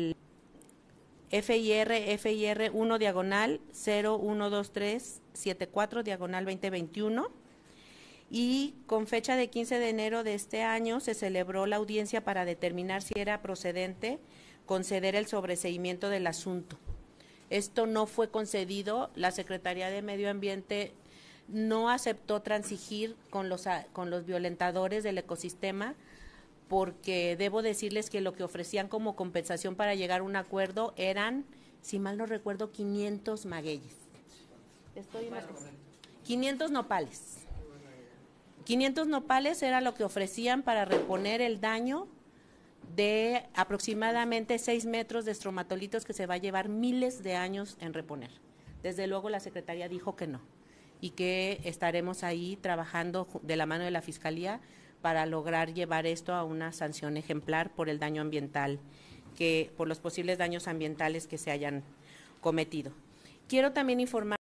FIR FIR 1 diagonal 012374 diagonal 2021 y con fecha de 15 de enero de este año se celebró la audiencia para determinar si era procedente conceder el sobreseimiento del asunto. Esto no fue concedido, la Secretaría de Medio Ambiente no aceptó transigir con los violentadores del ecosistema porque debo decirles que lo que ofrecían como compensación para llegar a un acuerdo eran, si mal no recuerdo, 500 magueyes. Estoy 500 nopales. 500 nopales era lo que ofrecían para reponer el daño de aproximadamente 6 metros de estromatolitos que se va a llevar miles de años en reponer. Desde luego la Secretaría dijo que no y que estaremos ahí trabajando de la mano de la Fiscalía para lograr llevar esto a una sanción ejemplar por el daño ambiental, que, por los posibles daños ambientales que se hayan cometido. Quiero también informar